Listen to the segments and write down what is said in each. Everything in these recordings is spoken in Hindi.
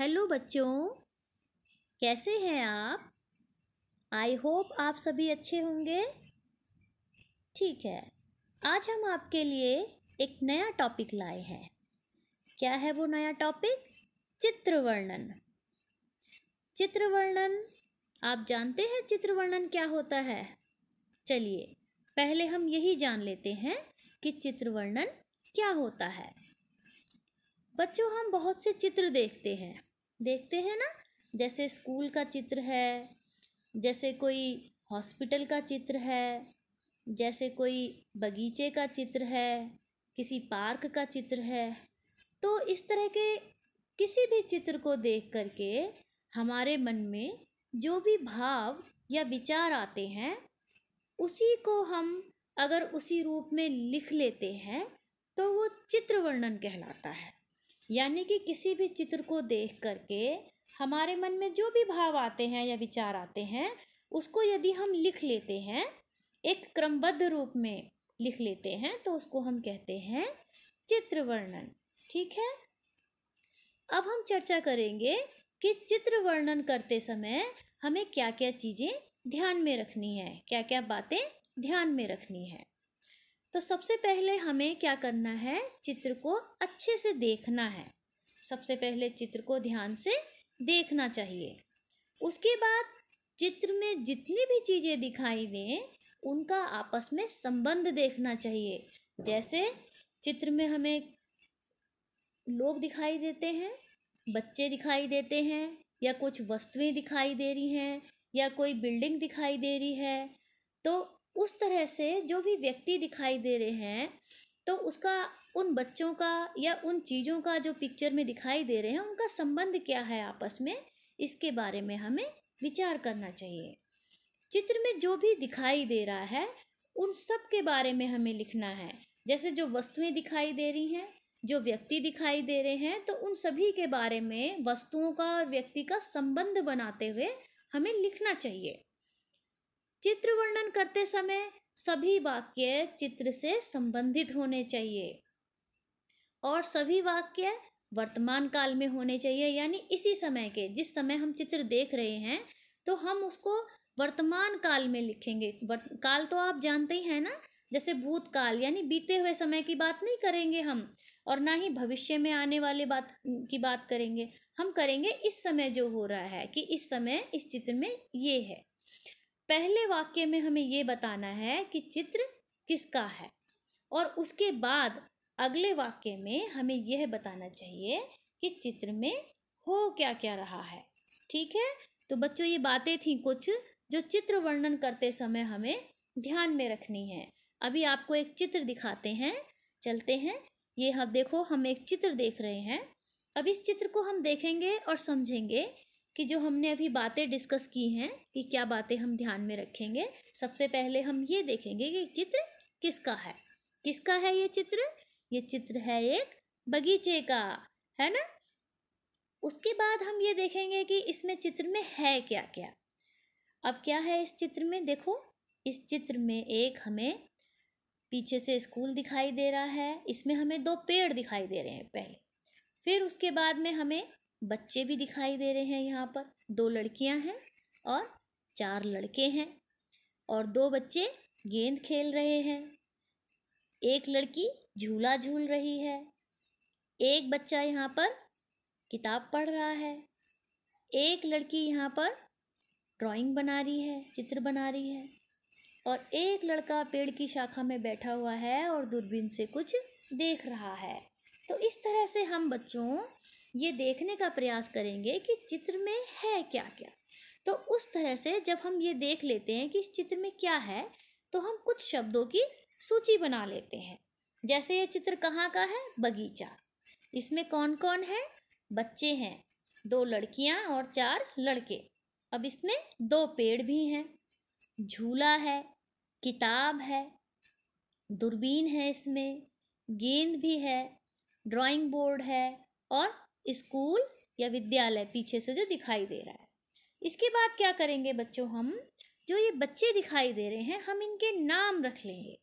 हेलो बच्चों कैसे हैं आप आई होप आप सभी अच्छे होंगे ठीक है आज हम आपके लिए एक नया टॉपिक लाए हैं क्या है वो नया टॉपिक चित्र वर्णन चित्र वर्णन आप जानते हैं चित्र वर्णन क्या होता है चलिए पहले हम यही जान लेते हैं कि चित्र वर्णन क्या होता है बच्चों हम बहुत से चित्र देखते हैं देखते हैं ना जैसे स्कूल का चित्र है जैसे कोई हॉस्पिटल का चित्र है जैसे कोई बगीचे का चित्र है किसी पार्क का चित्र है तो इस तरह के किसी भी चित्र को देख करके हमारे मन में जो भी भाव या विचार आते हैं उसी को हम अगर उसी रूप में लिख लेते हैं तो वो चित्र वर्णन कहलाता है यानी कि किसी भी चित्र को देख करके हमारे मन में जो भी भाव आते हैं या विचार आते हैं उसको यदि हम लिख लेते हैं एक क्रमबद्ध रूप में लिख लेते हैं तो उसको हम कहते हैं चित्र वर्णन ठीक है अब हम चर्चा करेंगे कि चित्र वर्णन करते समय हमें क्या क्या चीज़ें ध्यान में रखनी है क्या क्या बातें ध्यान में रखनी है तो सबसे पहले हमें क्या करना है चित्र को अच्छे से देखना है सबसे पहले चित्र को ध्यान से देखना चाहिए उसके बाद चित्र में जितनी भी चीज़ें दिखाई दें उनका आपस में संबंध देखना चाहिए जैसे चित्र में हमें लोग दिखाई देते हैं बच्चे दिखाई देते हैं या कुछ वस्तुएं दिखाई दे रही हैं या कोई बिल्डिंग दिखाई दे रही है तो उस तरह से जो भी व्यक्ति दिखाई दे रहे हैं तो उसका उन बच्चों का या उन चीज़ों का जो पिक्चर में दिखाई दे रहे हैं उनका संबंध क्या है आपस में इसके बारे में हमें विचार करना चाहिए चित्र में जो भी दिखाई दे रहा है उन सब के बारे में हमें लिखना है जैसे जो वस्तुएं दिखाई दे रही हैं जो व्यक्ति दिखाई दे रहे हैं तो उन सभी के बारे में वस्तुओं का और व्यक्ति का संबंध बनाते हुए हमें लिखना चाहिए चित्र वर्णन करते समय सभी वाक्य चित्र से संबंधित होने चाहिए और सभी वाक्य वर्तमान काल में होने चाहिए यानी इसी समय के जिस समय हम चित्र देख रहे हैं तो हम उसको वर्तमान काल में लिखेंगे काल तो आप जानते ही हैं ना जैसे भूतकाल यानी बीते हुए समय की बात नहीं करेंगे हम और ना ही भविष्य में आने वाले बात की बात करेंगे हम करेंगे इस समय जो हो रहा है कि इस समय इस चित्र में ये है पहले वाक्य में हमें ये बताना है कि चित्र किसका है और उसके बाद अगले वाक्य में हमें यह बताना चाहिए कि चित्र में हो क्या क्या रहा है ठीक है तो बच्चों ये बातें थी कुछ जो चित्र वर्णन करते समय हमें ध्यान में रखनी है अभी आपको एक चित्र दिखाते हैं चलते हैं ये हम देखो हम एक चित्र देख रहे हैं अब इस चित्र को हम देखेंगे और समझेंगे कि जो हमने अभी बातें डिस्कस की हैं कि क्या बातें हम ध्यान में रखेंगे सबसे पहले हम ये देखेंगे कि चित्र किसका है किसका है ये चित्र ये चित्र है एक बगीचे का है ना उसके बाद हम ये देखेंगे कि इसमें चित्र में है क्या क्या अब क्या है इस चित्र में देखो इस चित्र में एक हमें पीछे से स्कूल दिखाई दे रहा है इसमें हमें दो पेड़ दिखाई दे रहे हैं पहले फिर उसके बाद में हमें बच्चे भी दिखाई दे रहे हैं यहाँ पर दो लड़कियाँ हैं और चार लड़के हैं और दो बच्चे गेंद खेल रहे हैं एक लड़की झूला झूल रही है एक बच्चा यहाँ पर किताब पढ़ रहा है एक लड़की यहाँ पर ड्राइंग बना रही है चित्र बना रही है और एक लड़का पेड़ की शाखा में बैठा हुआ है और दूरबीन से कुछ देख रहा है तो इस तरह से हम बच्चों ये देखने का प्रयास करेंगे कि चित्र में है क्या क्या तो उस तरह से जब हम ये देख लेते हैं कि इस चित्र में क्या है तो हम कुछ शब्दों की सूची बना लेते हैं जैसे ये चित्र कहाँ का है बगीचा इसमें कौन कौन है बच्चे हैं दो लड़कियाँ और चार लड़के अब इसमें दो पेड़ भी हैं झूला है किताब है दूरबीन है इसमें गेंद भी है ड्राइंग बोर्ड है और स्कूल या विद्यालय पीछे से जो दिखाई दे रहा है इसके बाद क्या करेंगे बच्चों हम जो ये बच्चे दिखाई दे रहे हैं हम इनके नाम रख लेंगे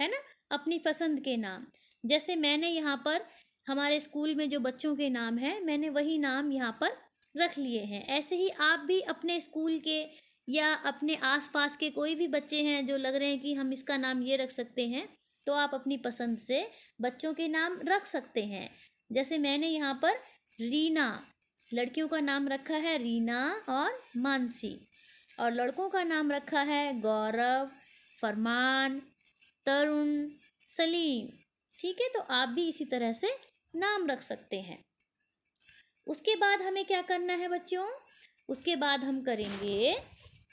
है ना अपनी पसंद के नाम जैसे मैंने यहाँ पर हमारे स्कूल में जो बच्चों के नाम है मैंने वही नाम यहाँ पर रख लिए हैं ऐसे ही आप भी अपने स्कूल के या अपने आसपास के कोई भी बच्चे हैं जो लग रहे हैं कि हम इसका नाम ये रख सकते हैं तो आप अपनी पसंद से बच्चों के नाम रख सकते हैं जैसे मैंने यहाँ पर रीना लड़कियों का नाम रखा है रीना और मानसी और लड़कों का नाम रखा है गौरव फरमान तरुण सलीम ठीक है तो आप भी इसी तरह से नाम रख सकते हैं उसके बाद हमें क्या करना है बच्चों उसके बाद हम करेंगे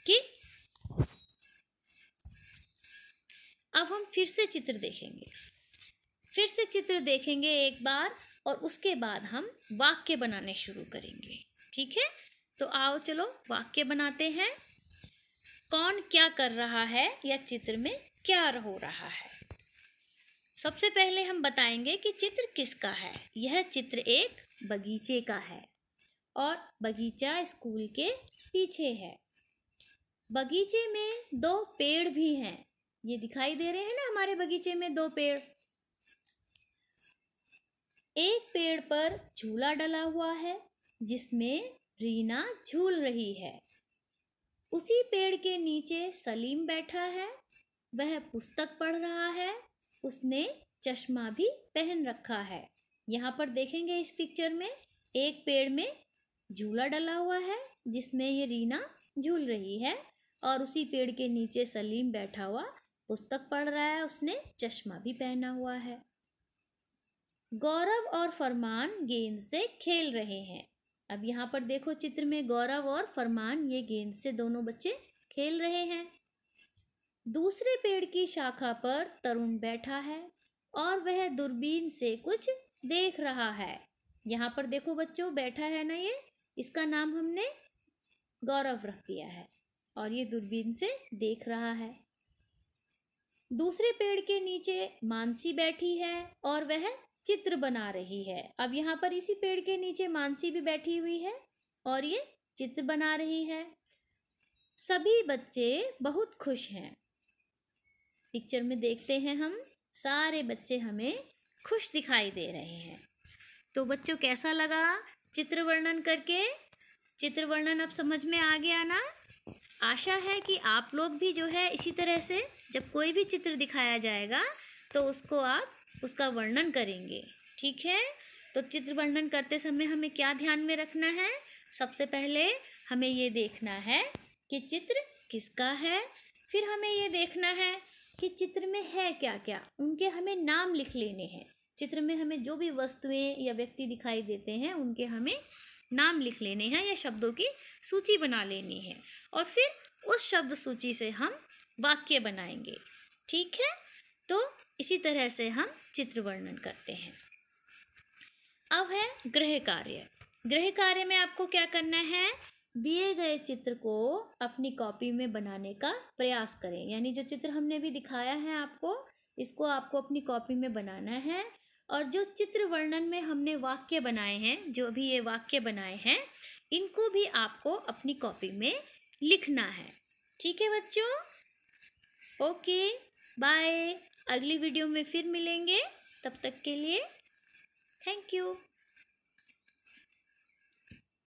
कि अब हम फिर से चित्र देखेंगे फिर से चित्र देखेंगे एक बार और उसके बाद हम वाक्य बनाने शुरू करेंगे ठीक है तो आओ चलो वाक्य बनाते हैं कौन क्या कर रहा है या चित्र में क्या हो रहा है सबसे पहले हम बताएंगे कि चित्र किसका है यह चित्र एक बगीचे का है और बगीचा स्कूल के पीछे है बगीचे में दो पेड़ भी हैं ये दिखाई दे रहे हैं ना हमारे बगीचे में दो पेड़ एक पेड़ पर झूला डला हुआ है जिसमें रीना झूल रही है उसी पेड़ के नीचे सलीम बैठा है वह पुस्तक पढ़ रहा है उसने चश्मा भी पहन रखा है यहाँ पर देखेंगे इस पिक्चर में एक पेड़ में झूला डला हुआ है जिसमें ये रीना झूल रही है और उसी पेड़ के नीचे सलीम बैठा हुआ पुस्तक पढ़ रहा है उसने चश्मा भी पहना हुआ है गौरव और फरमान गेंद से खेल रहे हैं अब यहाँ पर देखो चित्र में गौरव और फरमान ये गेंद से दोनों बच्चे खेल रहे हैं दूसरे पेड़ की शाखा पर तरुण बैठा है और वह दूरबीन से कुछ देख रहा है यहाँ पर देखो बच्चों बैठा है ना ये इसका नाम हमने गौरव रख दिया है और ये दूरबीन से देख रहा है दूसरे पेड़ के नीचे मानसी बैठी है और वह चित्र बना रही है अब यहाँ पर इसी पेड़ के नीचे मानसी भी बैठी हुई है और ये चित्र बना रही है सभी बच्चे बहुत खुश हैं पिक्चर में देखते हैं हम सारे बच्चे हमें खुश दिखाई दे रहे हैं तो बच्चों कैसा लगा चित्र वर्णन करके चित्र वर्णन अब समझ में आ गया ना आशा है कि आप लोग भी जो है इसी तरह से जब कोई भी चित्र दिखाया जाएगा तो उसको आप उसका वर्णन करेंगे ठीक है तो चित्र वर्णन करते समय हमें क्या ध्यान में रखना है सबसे पहले हमें ये देखना है कि चित्र किसका है फिर हमें ये देखना है कि चित्र में है क्या क्या उनके हमें नाम लिख लेने हैं चित्र में हमें जो भी वस्तुएं या व्यक्ति दिखाई देते हैं उनके हमें नाम लिख लेने हैं या शब्दों की सूची बना लेनी है और फिर उस शब्द सूची से हम वाक्य बनाएंगे ठीक है तो इसी तरह से हम चित्र वर्णन करते हैं अब है गृह कार्य गृह कार्य में आपको क्या करना है दिए गए चित्र को अपनी कॉपी में बनाने का प्रयास करें यानी जो चित्र हमने भी दिखाया है आपको इसको आपको अपनी कॉपी में बनाना है और जो चित्र वर्णन में हमने वाक्य बनाए हैं जो भी ये वाक्य बनाए हैं इनको भी आपको अपनी कॉपी में लिखना है ठीक है बच्चों ओके बाय अगली वीडियो में फिर मिलेंगे तब तक के लिए थैंक यू